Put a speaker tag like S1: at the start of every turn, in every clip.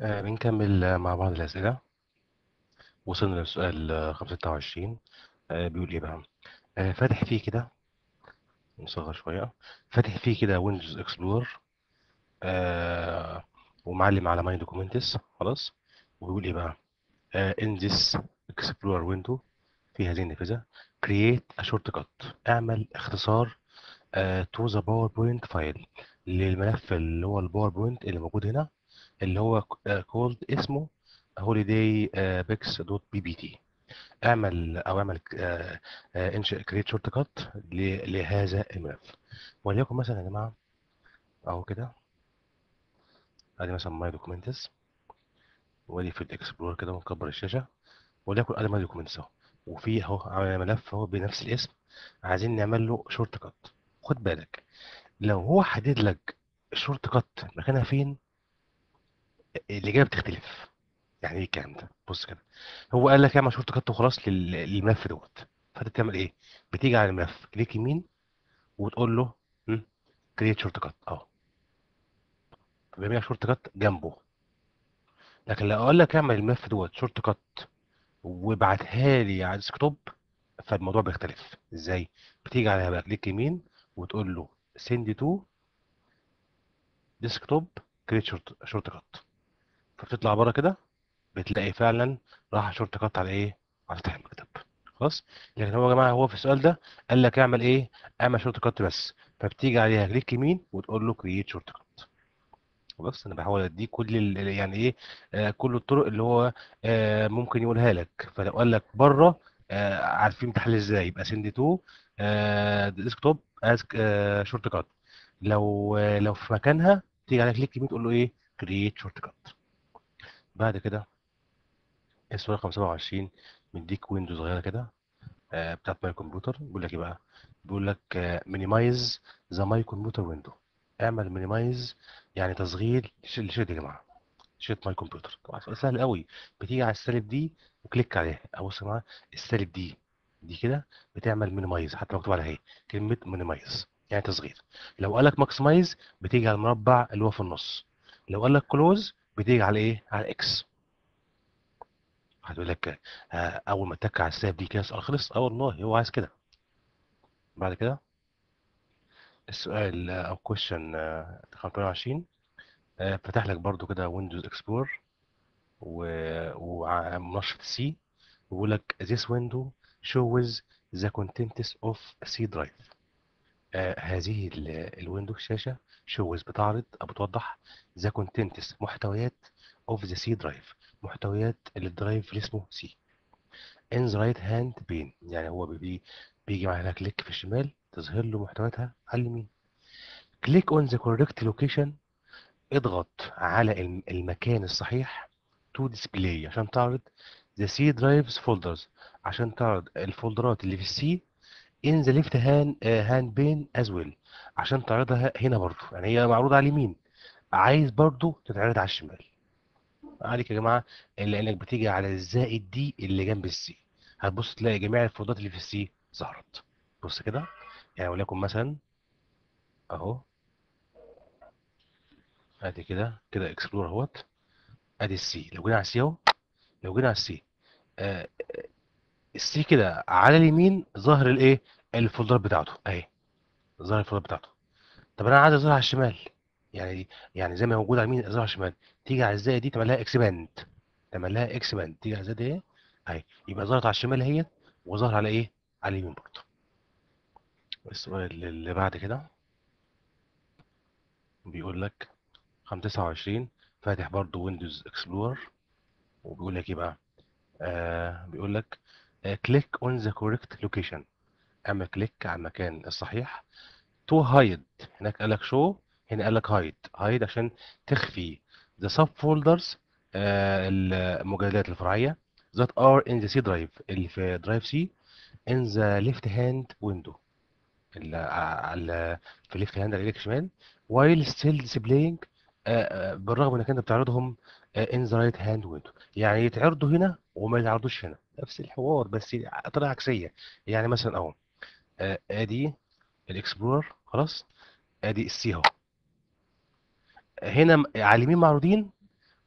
S1: آه بنكمل مع بعض الأسئلة وصلنا للسؤال آه، آه، بيقول إيه بقى آه، فاتح فيه كده نصغر شوية فاتح فيه كده ويندوز اكسبلور آه، ومعلم على ماي دوكيومنتس خلاص وبيقول إيه بقى إن ذيس إكسبلور ويندو في هذه النافذة create a shortcut اعمل اختصار تو آه، to the powerpoint file للملف اللي هو الباوربوينت اللي موجود هنا اللي هو آه، كولد اسمه هوليداي بيكس دوت بي بي تي اعمل او اعمل انشئ كريت شورت كات لهذا الملف وليكن مثلا يا جماعه اهو كده ادي مثلا ماي دوكيومنتس وادي في الاكسبلور كده ونكبر الشاشه وليكن ادي ماي دوكيومنتس اهو وفي اهو ملف اهو بنفس الاسم عايزين نعمل له شورت كات خد بالك لو هو حدد لك الشورت كات مكانها فين الاجابه بتختلف يعني ايه الكلام ده بص كده هو قال لك اعمل شورت كات وخلاص للملف دوت فانت بتعمل ايه بتيجي على الملف كليك يمين وتقول له كريت شورت كات اه بيعمل شورت كات جنبه لكن لو اقول لك اعمل الملف دوت شورت كات وابعتها لي على الديسكتوب فالموضوع بيختلف ازاي بتيجي على كليك يمين وتقول له سند تو ديسكتوب كريت شورت شورت كات فبتطلع بره كده بتلاقي فعلا راح شورت كات على ايه على فتح المكتب خلاص لكن هو يا جماعه هو في السؤال ده قال لك اعمل ايه اعمل شورت كات بس فبتيجي عليها كليك يمين وتقول له كرييت شورت كات خلاص انا بحاول اديك كل يعني ايه آه كل الطرق اللي هو آه ممكن يقولها لك فلو قال لك بره آه عارفين تحل ازاي يبقى سند تو ديسك توب اسك شورت كات لو آه، لو في مكانها تيجي على كليك يمين تقول له ايه كرييت شورت كات بعد كده اس رقم 27 مديك ويندو صغيره كده آه، بتاعت ماي كمبيوتر بيقول لك ايه بقى بيقول لك مينيمايز ذا ماي كمبيوتر ويندو اعمل مينيمايز يعني تصغير لشريط يا جماعه شريط ماي كمبيوتر طبعا سهل قوي بتيجي على السالب دي وكليك عليها ابص جماعه السالب دي دي كده بتعمل مينيمايز حتى مكتوب عليها اهي كلمه مينيمايز يعني تصغير لو قال لك ماكسمايز بتيجي على المربع اللي هو في النص لو قال لك كلوز بتيجي على ايه؟ على اكس هتقول لك آه، اول ما اتك على الساب دي كده السؤال خلص اه والله هو عايز كده بعد كده السؤال او كويشن آه، 25 آه، فتح لك برضو كده ويندوز اكسبلور ومنشط سي ويقول لك this window shows the contents of C drive آه، هذه الويندو شاشة شوز بتعرض أو بتوضح ذا كونتنتس محتويات اوف ذا سي درايف محتويات الدرايف اللي اسمه سي ان ذا رايت هاند بين يعني هو بي بيجي معاها كليك في الشمال تظهر له محتوياتها على اليمين كليك اون ذا كوريكت لوكيشن اضغط على المكان الصحيح تو ديسبلاي عشان تعرض ذا سي درايفز فولدرز عشان تعرض الفولدرات اللي في السي in the left hand uh, hand pane as well عشان تعرضها هنا برضو يعني هي معروضة على اليمين عايز برضو تتعرض على الشمال عليك يا جماعة انك بتيجي على الزائد دي اللي جنب السي هتبص تلاقي جميع الفروضات اللي في السي ظهرت بص كده يعني وليكن مثلا أهو ادي كده كده اكسبلور اهوت ادي السي لو جينا على السي اهو لو جينا على السي آه السي كده على اليمين ظاهر الايه الفولدرات بتاعته اهي ظاهر الفولدرات بتاعته طب انا عايز اظهر على الشمال يعني يعني زي ما موجود على اليمين اظهر على الشمال تيجي على الزاويه دي تعمل لها اكسباند تعمل لها اكسباند تيجي على الزاويه دي اهي يبقى ظهرت على الشمال هي وظهر على ايه على اليمين برضه السؤال اللي بعد كده بيقول لك 529 فاتح برضه ويندوز اكسبلور وبيقول لك ايه بقى آه بيقول لك كليك اون ذا كوريكت لوكيشن اعمل كليك على المكان الصحيح تو هايد هناك قال لك شو هنا قال لك هايد هايد عشان تخفي the subfolders فولدرز آه، المجلدات الفرعيه that are in the C drive اللي في drive C in the left hand window اللي على في left hand على الشمال while still displaying آه، آه، بالرغم انك انت بتعرضهم ان ذا رايت هاند ويندو يعني يتعرضوا هنا وما يتعرضوش هنا نفس الحوار بس طريقه عكسيه يعني مثلا اهو آه، ادي الاكسبلورر خلاص ادي السي اهو هنا على اليمين معروضين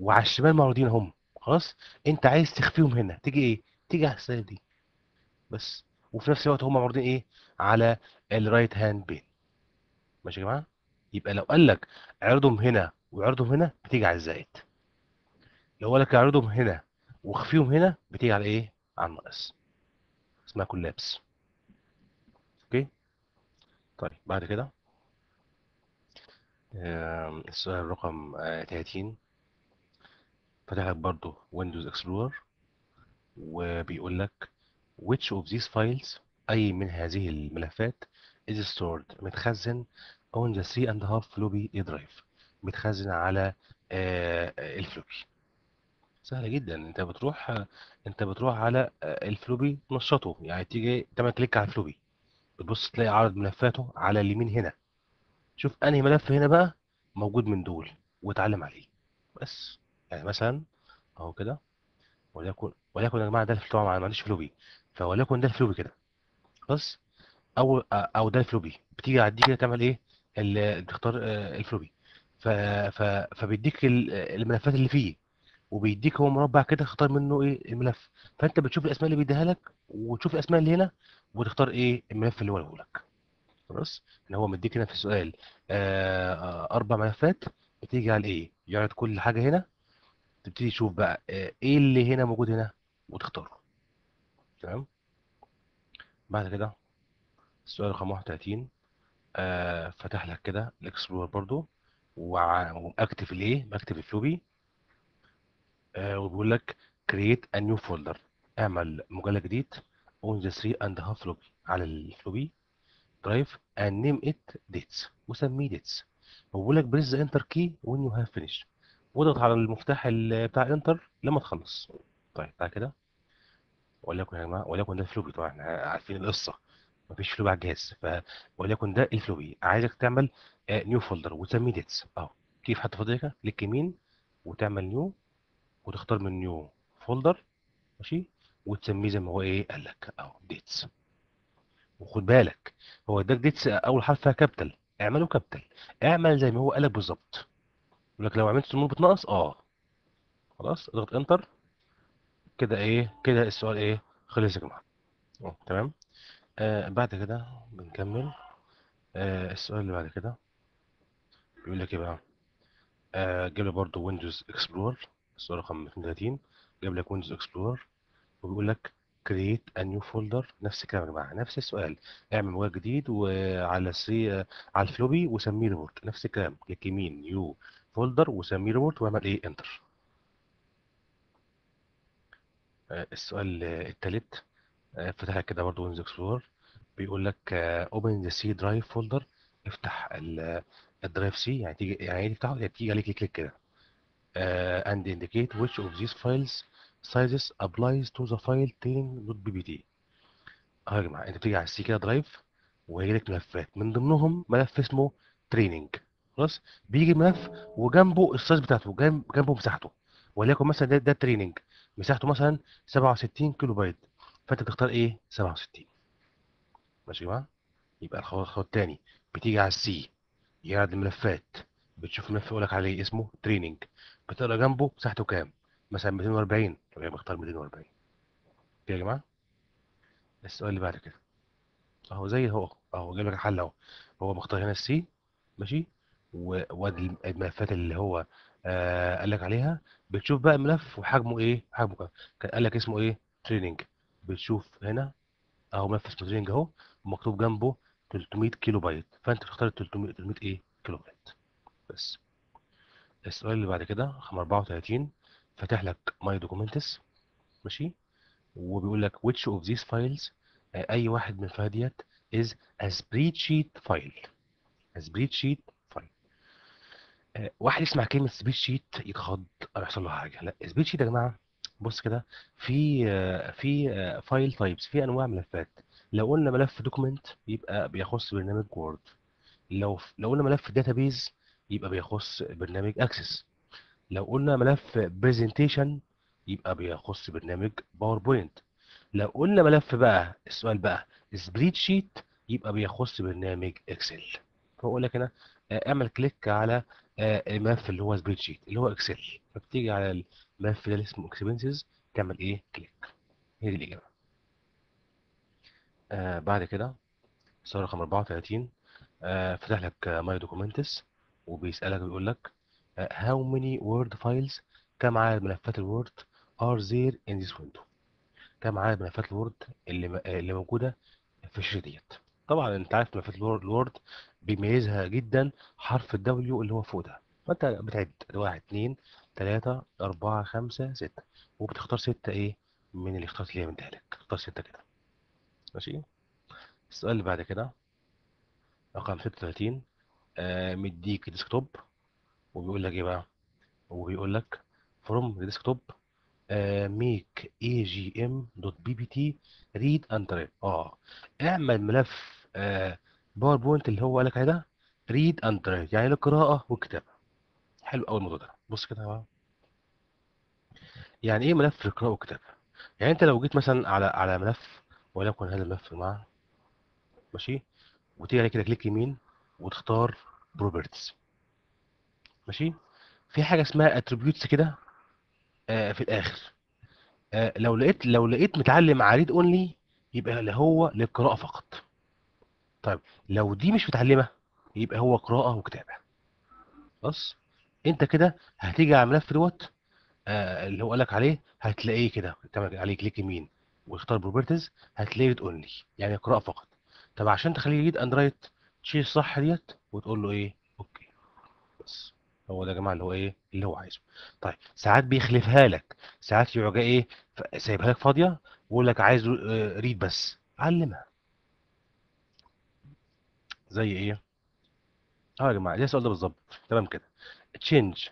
S1: وعلى الشمال معروضين هم خلاص انت عايز تخفيهم هنا تيجي ايه تيجي على السلايد دي بس وفي نفس الوقت هم معروضين ايه على الرايت هاند بين ماشي يا جماعه يبقى لو قال لك عرضهم هنا وعرضهم هنا بتيجي على الزائد لو قالك لك اعرضهم هنا واخفيهم هنا بتيجي على ايه؟ على الناقص اسمها كولابس اوكي طيب بعد كده السؤال رقم 30 آه، فتح لك برضه ويندوز اكسبلور وبيقول لك which of these files أي من هذه الملفات is stored متخزن on the 3 and a half floppy drive متخزنه على آه، الفلوبي سهله جدا انت بتروح انت بتروح على آه، الفلوبي تنشطه يعني تيجي تعمل كليك على الفلوبي بتبص تلاقي عرض ملفاته على اليمين هنا شوف انهي ملف هنا بقى موجود من دول واتعلم عليه بس يعني مثلا اهو كده وليكن وليكن يا جماعه ده طبعا ما عنديش فلوبي فوليكن ده الفلوبي كده بس او او ده الفلوبي بتيجي على دي كده تعمل ايه تختار آه، الفلوبي ف... ف... فبيديك الملفات اللي فيه وبيديك هو مربع كده تختار منه ايه الملف فانت بتشوف الاسماء اللي بيديها لك وتشوف الاسماء اللي هنا وتختار ايه الملف اللي هو لك خلاص اللي يعني هو مديك هنا في السؤال آه اربع ملفات بتيجي على ايه يعرض كل حاجه هنا تبتدي تشوف بقى آه، ايه اللي هنا موجود هنا وتختاره تمام بعد كده السؤال رقم 31 آه فتح لك كده الاكسبلور برضو واكتب الايه بكتب الفلوبي آه وبيقول لك create a new folder اعمل مجله جديد اون ذا 3 اند هاف لوبي على الفلوبي درايف اند نيم ات ديتس وسميه ديتس وبيقول لك بريز انتر كي وين يو هاف فينيش واضغط على المفتاح بتاع انتر لما تخلص طيب تعالى كده وليكن يا جماعه وليكن ده فلوبي طبعا احنا عارفين القصه مفيش فلو على الجهاز فوليكن ده الفلو بي عايزك تعمل نيو آه، فولدر وتسميه ديتس اهو كيف في حته كليك يمين وتعمل نيو وتختار من نيو فولدر ماشي وتسميه زي ما هو ايه قال لك اهو ديتس وخد بالك هو اداك ديتس آه، اول حرف فيها كابيتال اعمله كابيتال اعمل زي ما هو قال لك بالظبط يقول لك لو عملت سمول بتنقص اه خلاص اضغط انتر كده ايه كده السؤال ايه خلص يا جماعه آه، تمام آه بعد كده بنكمل آه السؤال اللي بعد كده بيقول لك ايه بقى آه جاب لك برضه ويندوز اكسبلور السؤال رقم 32 جاب لك ويندوز اكسبلور وبيقول لك كرييت ا نيو فولدر نفس الكلام يا جماعه نفس السؤال اعمل مواد جديد وعلى سي على الفلوبي وسميه ريبورت نفس الكلام كليك يمين نيو فولدر وسميه ريبورت واعمل ايه انتر آه، السؤال الثالث افتح آه، لك كده برضه ويندوز اكسبلور بيقول لك اوبن ذا سي درايف فولدر افتح الدرايف آه، سي يعني تيجي يعني ايه تفتحه يعني تيجي عليك كليك كده اند ذيس فايلز سايزز ابلايز تو ذا فايل applies دوت بي بي تي اه يا جماعه انت بتيجي على السي كده درايف وهيجي لك ملفات من ضمنهم ملف اسمه تريننج خلاص بيجي ملف وجنبه السايز بتاعته جنبه مساحته وليكن مثلا ده ده تريننج مساحته مثلا 67 كيلو بايت فانت بتختار ايه 67 ماشي يا جماعه يبقى الخطوه الثاني بتيجي على السي يعرض الملفات بتشوف الملف يقول لك عليه اسمه تريننج بتقرا جنبه مساحته كام مثلا 240 طب انا بختار 240 كده يا جماعه السؤال اللي بعد كده اهو زي هو اهو جايب لك الحل اهو هو مختار هنا السي ماشي وواد الملفات اللي هو آه قال لك عليها بتشوف بقى الملف وحجمه ايه حجمه كام قال لك اسمه ايه تريننج بتشوف هنا اهو ملف سبوترينج اهو ومكتوب جنبه 300 كيلو بايت فانت بتختار 300 300 ايه كيلو بايت بس السؤال اللي بعد كده 34 فاتح لك ماي دوكيومنتس ماشي وبيقول لك which of these files آه، اي واحد من الفايل ديت is a spreadsheet file a spreadsheet file آه، واحد يسمع كلمه سبريد شيت يتخض او يحصل له حاجه لا سبريد شيت يا جماعه بص كده في في فايل آه، تايبس في انواع ملفات لو قلنا ملف دوكيمنت يبقى بيخص برنامج وورد لو لو قلنا ملف داتابيز يبقى بيخص برنامج اكسس لو قلنا ملف برزنتيشن يبقى بيخص برنامج باوربوينت لو قلنا ملف بقى السؤال بقى سبريد شيت يبقى بيخص برنامج اكسل فاقول لك هنا آه، اعمل كليك على آه، الملف اللي هو سبريد شيت اللي هو اكسل فبتيجي على الملف ده اللي اسمه اكسبنسز تعمل ايه كليك هي دي الاجابه آه بعد كده صوره رقم 34 آه فتح لك ماي دوكيومنتس وبيسالك بيقول لك هاو ميني وورد فايلز كم عدد ملفات الوورد ار زير ان ذيس ويندو كم عدد ملفات الوورد اللي آه، اللي موجوده في الشريط ديت طبعا انت عارف ملفات الوورد بيميزها جدا حرف الدبليو اللي هو فوق ده فانت بتعد 1 2 تلاتة أربعة خمسة ستة وبتختار ستة إيه من اللي اخترت اللي هي مديها لك اختار ستة كده ماشي السؤال اللي بعد كده رقم 36 آه مديك ديسكتوب وبيقول لك إيه بقى وبيقول لك فروم ديسكتوب ميك اي جي ام دوت بي بي تي ريد اند رايت اه اعمل ملف آه باوربوينت اللي هو قال لك عليه ده ريد اند رايت يعني القراءه والكتابه حلو قوي الموضوع ده بص كده بقى يعني ايه ملف القراءه والكتابه يعني انت لو جيت مثلا على على ملف وليكن هذا الملف معاه ماشي وتيجي عليه كده كليك يمين وتختار بروبرتيز ماشي في حاجه اسمها اتريبيوتس كده آه في الاخر آه لو لقيت لو لقيت متعلم على ريد اونلي يبقى اللي هو للقراءه فقط طيب لو دي مش متعلمه يبقى هو قراءه وكتابه خلاص انت كده هتيجي على الملف دوت آه اللي هو قال لك عليه هتلاقيه كده تعمل عليه كليك يمين واختار بروبرتيز هتلاقيه ريد اونلي يعني قراءه فقط طب عشان تخليه ريد اند رايت تشيل الصح ديت وتقول له ايه اوكي بس هو ده يا جماعه اللي هو ايه اللي هو عايزه طيب ساعات بيخلفها لك ساعات يروح ايه سايبها لك فاضيه ويقول لك عايز ريد آه، بس علمها زي ايه اه يا جماعه ده السؤال ده بالظبط تمام كده change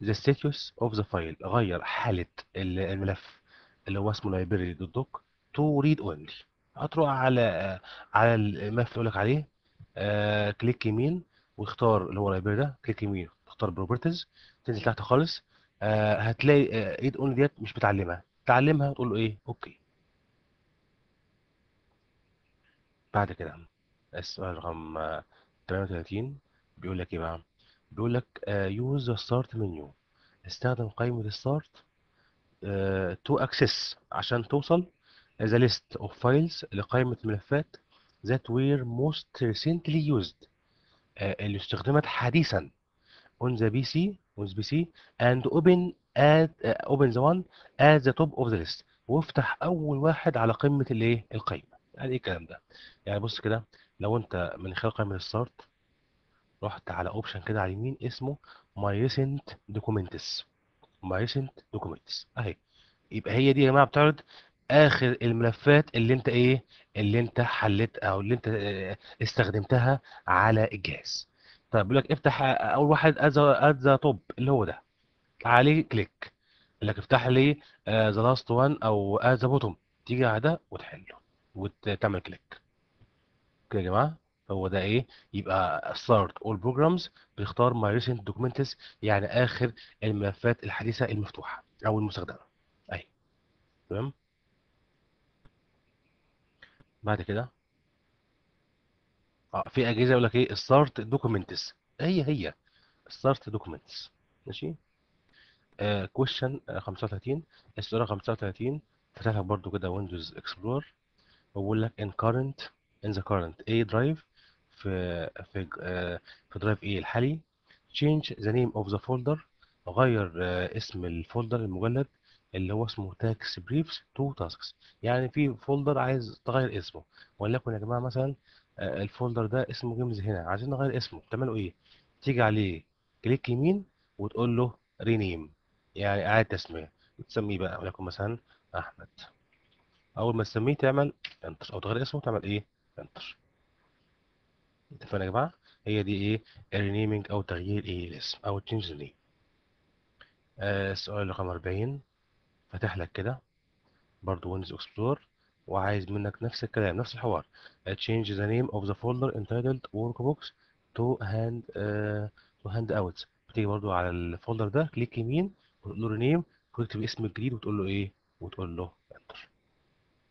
S1: the status of the file غير حالة الملف اللي هو اسمه library.doc to read only هتروح على على الملف اللي لك عليه كليك آه، يمين واختار اللي هو اللايبرري ده كليك يمين تختار بروبرتيز تنزل تحت خالص آه، هتلاقي آه ايد اون ديت مش بتعلمها تعلمها وتقول له ايه اوكي بعد كده السؤال رقم 38 آه، بيقول لك ايه بقى بيقول لك يوز ذا ستارت منيو استخدم قائمة الستارت تو اكسس عشان توصل ذا ليست اوف فايلز لقائمة ملفات ذات وير موست ريسنتلي يوزد اللي استخدمت حديثا اون ذا بي سي اون ذا بي سي اند اوبن اد اوبن ذا وان اد ذا توب اوف ذا ليست وافتح اول واحد على قمه الايه القايمه يعني ايه الكلام ده يعني بص كده لو انت من خلال قائمه الستارت رحت على اوبشن كده على اليمين اسمه ماي ريسنت دوكيومنتس ماي ريسنت دوكيومنتس اهي يبقى هي دي يا جماعه بتعرض اخر الملفات اللي انت ايه اللي انت حليت او اللي انت آه، استخدمتها على الجهاز طيب بيقول لك افتح آه، اول واحد ذا ذا توب اللي هو ده عليه كليك يقول لك افتح لي ذا لاست وان او ذا بوتوم تيجي على ده وتحله وتعمل كليك كده يا جماعه هو ده ايه يبقى start all programs بيختار my recent documents يعني اخر الملفات الحديثه المفتوحه او المستخدمه اهي تمام بعد كده اه في اجهزه يقول لك ايه start documents هي هي start documents ماشي كويشن آه، question uh, 35 السؤال 35 فتحها برضو كده ويندوز اكسبلور بقول لك in current in the current A drive في في آه، في درايف اي الحالي change the name of the folder غير آه، اسم الفولدر المجلد اللي هو اسمه تاكس بريفز تو تاسكس يعني في فولدر عايز تغير اسمه وليكن يا جماعه مثلا آه، الفولدر ده اسمه جيمز هنا عايزين نغير اسمه بتعملوا ايه تيجي عليه كليك يمين وتقول له رينيم يعني اعاد تسميه تسميه بقى وليكن مثلا احمد اول ما تسميه تعمل انتر او تغير اسمه تعمل ايه انتر اتفقنا يا جماعه هي دي ايه الرينيمينج او تغيير ايه الاسم او تشينج نيم آه، السؤال رقم 40 فاتح لك كده برضو ويندوز اكسبلور وعايز منك نفس الكلام نفس الحوار آه، change the name of the folder entitled workbox to hand هاند آه، to هاند اوت بتيجي برضو على الفولدر ده كليك يمين وتقول له رينيم وتكتب اسم الجديد وتقول له ايه وتقول له